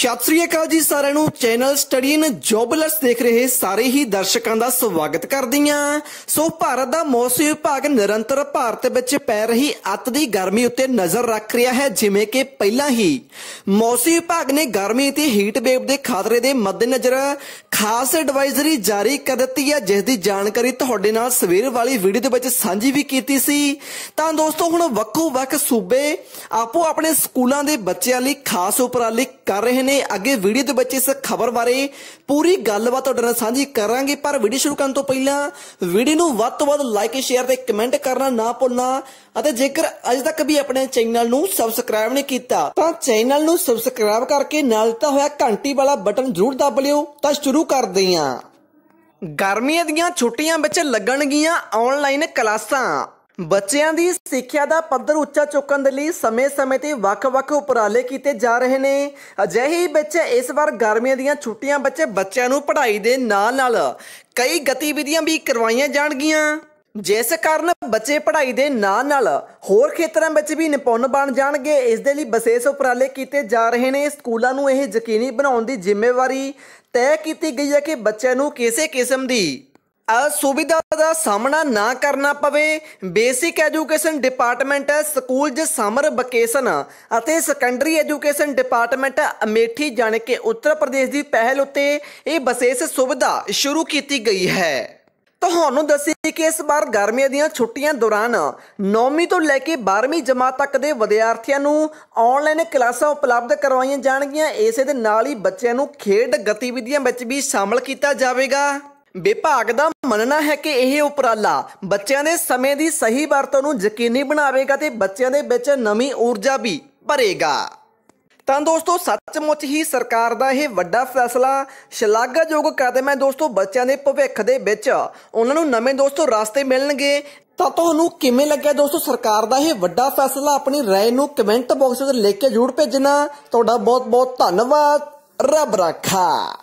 ਸਤਿ ਸ੍ਰੀ ਅਕਾਲ ਜੀ ਸਾਰਿਆਂ ਨੂੰ ਚੈਨਲ ਸਟੱਡੀ ਇਨ ਜੌਬਲੈਸ ਦੇਖ ਰਹੇ ਸਾਰੇ ਹੀ ਦਰਸ਼ਕਾਂ ਦਾ ਸਵਾਗਤ ਕਰਦੀ ਆ ਸੋ ਭਾਰਤ ਦਾ ਮੌਸਮ ਵਿਭਾਗ ਨਿਰੰਤਰ ਭਾਰਤ ਵਿੱਚ ਪੈ ਰਹੀ ਅਤ ਦੀ ਗਰਮੀ ਉੱਤੇ ਨਜ਼ਰ ਰੱਖ ਰਿਹਾ ਹੈ ਜਿਵੇਂ ਕਿ ਪਹਿਲਾਂ ਹੀ ਮੌਸਮ ਵਿਭਾਗ ਨੇ ਗਰਮੀ ਤੇ ਹੀਟ ਵੇਵ ਦੇ ਖਤਰੇ ਦੇ ਮੱਦੇਨਜ਼ਰ ਖਾਸ ਐਡਵਾਈਜ਼ਰੀ ਜਾਰੀ ਕਰ ਦਿੱਤੀ ਹੈ ਜਿਸ ਦੀ ਜਾਣਕਾਰੀ ਤੁਹਾਡੇ ਨਾਲ ਸਵੇਰ ਵਾਲੀ ਵੀਡੀਓ ਦੇ ਵਿੱਚ ਸਾਂਝੀ ਵੀ ਕੀਤੀ ਸੀ ਤਾਂ ਦੋਸਤੋ ਹੁਣ ਵੱਖੋ ਵੱਖ ਸੂਬੇ ਆਪੋ ਆਪਣੇ ਸਕੂਲਾਂ ਦੇ ਬੱਚਿਆਂ ਲਈ ਖਾਸ ਉਪਰਾਲੇ ਕਰ ਰਹੇ ਰਹੇ ਨੇ ਅੱਗੇ ਵੀਡੀਓ ਦੇ ਵਿੱਚ ਇਸ ਖਬਰ ਬਾਰੇ ਪੂਰੀ ਗੱਲਬਾਤ ਤੁਹਾਡੇ ਨਾਲ ਸਾਂਝੀ ਕਰਾਂਗੇ ਪਰ ਵੀਡੀਓ ਸ਼ੁਰੂ ਕਰਨ ਤੋਂ ਪਹਿਲਾਂ ਵੀਡੀਓ ਨੂੰ ਵੱਧ ਤੋਂ ਵੱਧ ਲਾਈਕ ਸ਼ੇਅਰ ਤੇ ਕਮੈਂਟ ਕਰਨਾ ਨਾ ਭੁੱਲਣਾ ਅਤੇ ਜੇਕਰ ਅਜੇ ਤੱਕ ਵੀ ਆਪਣੇ ਚੈਨਲ ਨੂੰ ਸਬਸਕ੍ਰਾਈਬ ਨਹੀਂ ਕੀਤਾ ਤਾਂ ਚੈਨਲ ਨੂੰ ਸਬਸਕ੍ਰਾਈਬ ਕਰਕੇ ਨਾਲ ਦਿੱਤਾ ਹੋਇਆ ਘੰਟੀ ਵਾਲਾ ਬਟਨ ਜ਼ਰੂਰ ਦਬ ਲਿਓ ਤਾਂ ਸ਼ੁਰੂ ਕਰਦੇ ਹਾਂ ਗਰਮੀਆਂ ਦੀਆਂ ਛੁੱਟੀਆਂ ਵਿੱਚ ਲੱਗਣਗੀਆਂ ਆਨਲਾਈਨ ਕਲਾਸਾਂ ਬੱਚਿਆਂ ਦੀ ਸਿੱਖਿਆ ਦਾ ਪੱਧਰ ਉੱਚਾ ਚੁੱਕਣ ਦੇ ਲਈ ਸਮੇਂ-ਸਮੇਂ ਤੇ ਵੱਖ-ਵੱਖ ਉਪਰਾਲੇ ਕੀਤੇ ਜਾ ਰਹੇ ਨੇ ਅਜਿਹੇ ਵਿੱਚ ਇਸ ਵਾਰ ਗਰਮੀਆਂ ਦੀਆਂ ਛੁੱਟੀਆਂ ਬੱਚੇ ਬੱਚਿਆਂ ਨੂੰ ਪੜ੍ਹਾਈ ਦੇ ਨਾਲ-ਨਾਲ ਕਈ ਗਤੀਵਿਧੀਆਂ ਵੀ ਕਰਵਾਈਆਂ ਜਾਣਗੀਆਂ ਜਿਸ ਕਾਰਨ ਬੱਚੇ ਪੜ੍ਹਾਈ ਦੇ ਨਾਲ ਨਾਲ ਹੋਰ ਖੇਤਰਾਂ ਵਿੱਚ ਵੀ ਨਿਪੁੰਨ ਬਣ ਜਾਣਗੇ ਇਸ ਦੇ ਲਈ ਵਿਸ਼ੇਸ਼ ਉਪਰਾਲੇ ਕੀਤੇ ਜਾ ਰਹੇ ਨੇ ਸਕੂਲਾਂ ਨੂੰ ਇਹ ਯਕੀਨੀ ਬਣਾਉਣ ਦੀ ਜ਼ਿੰਮੇਵਾਰੀ ਤੈਅ ਕੀਤੀ ਗਈ ਹੈ ਕਿ ਬੱਚਿਆਂ ਨੂੰ ਕਿਸੇ ਕਿਸਮ ਦੀ ਅਸੁਵਿਧਾ ਦਾ ਸਾਹਮਣਾ ਨਾ ਕਰਨਾ ਪਵੇ ਬੇਸਿਕ ਐਜੂਕੇਸ਼ਨ ਡਿਪਾਰਟਮੈਂਟ ਸਕੂਲ ਜ ਸਮਰ ਵਕੇਸ਼ਨ ਅਤੇ ਸੈਕੰਡਰੀ ਐਜੂਕੇਸ਼ਨ ਡਿਪਾਰਟਮੈਂਟ ਅਮੇਠੀ ਜਾਣ ਕੇ ਉੱਤਰ ਪ੍ਰਦੇਸ਼ ਦੀ ਪਹਿਲ ਉੱਤੇ ਇਹ ਵਿਸ਼ੇਸ਼ ਸੁਵਿਧਾ ਸ਼ੁਰੂ ਕੀਤੀ ਗਈ ਹੈ ਤੁਹਾਨੂੰ ਦੱਸੀ ਕਿ ਇਸ ਵਾਰ ਗਰਮੀਆਂ ਦੀਆਂ ਛੁੱਟੀਆਂ ਦੌਰਾਨ 9ਵੀਂ ਤੋਂ ਲੈ ਕੇ 12ਵੀਂ ਜਮਾਤ ਤੱਕ ਦੇ ਵਿਦਿਆਰਥੀਆਂ ਨੂੰ ਆਨਲਾਈਨ ਕਲਾਸਾਂ ਉਪਲਬਧ ਕਰਵਾਈਆਂ ਜਾਣਗੀਆਂ ਇਸੇ ਦੇ ਨਾਲ ਹੀ ਬੱਚਿਆਂ ਨੂੰ ਖੇਡ ਗਤੀਵਿਧੀਆਂ ਵਿੱਚ ਵੀ ਸ਼ਾਮਲ ਕੀਤਾ ਜਾਵੇਗਾ ਵਿਭਾਗ ਦਾ ਮੰਨਣਾ ਹੈ ਕਿ ਇਹ ਉਪਰਾਲਾ ਬੱਚਿਆਂ ਦੇ ਸਮੇਂ ਦੀ ਸਹੀ ਵਰਤੋਂ ਨੂੰ ਯਕੀਨੀ ਬਣਾਵੇਗਾ ਤੇ ਬੱਚਿਆਂ ਦੇ ਵਿੱਚ ਨਵੀਂ ਊਰਜਾ ਵੀ ਭਰੇਗਾ ਤਾਂ ਦੋਸਤੋ ਸੱਚਮੁੱਚ ਹੀ ਸਰਕਾਰ ਦਾ ਇਹ ਵੱਡਾ ਫੈਸਲਾ ਸ਼ਲਾਘਾਯੋਗ ਕਦਮ ਹੈ ਦੋਸਤੋ ਬੱਚਿਆਂ ਦੇ ਭਵਿੱਖ ਦੇ ਵਿੱਚ ਉਹਨਾਂ ਨੂੰ ਨਵੇਂ ਦੋਸਤੋ ਰਸਤੇ ਮਿਲਣਗੇ ਤਾਂ ਤੁਹਾਨੂੰ ਕਿਵੇਂ ਲੱਗਿਆ ਦੋਸਤੋ ਸਰਕਾਰ ਦਾ ਇਹ ਵੱਡਾ ਫੈਸਲਾ ਆਪਣੀ رائے ਨੂੰ ਕਮੈਂਟ ਬਾਕਸ ਵਿੱਚ ਲਿਖ ਕੇ ਜ਼ਰੂਰ ਭੇਜਣਾ ਤੁਹਾਡਾ ਬਹੁਤ ਬਹੁਤ ਧੰਨਵਾਦ ਰੱਬ ਰੱਖਾ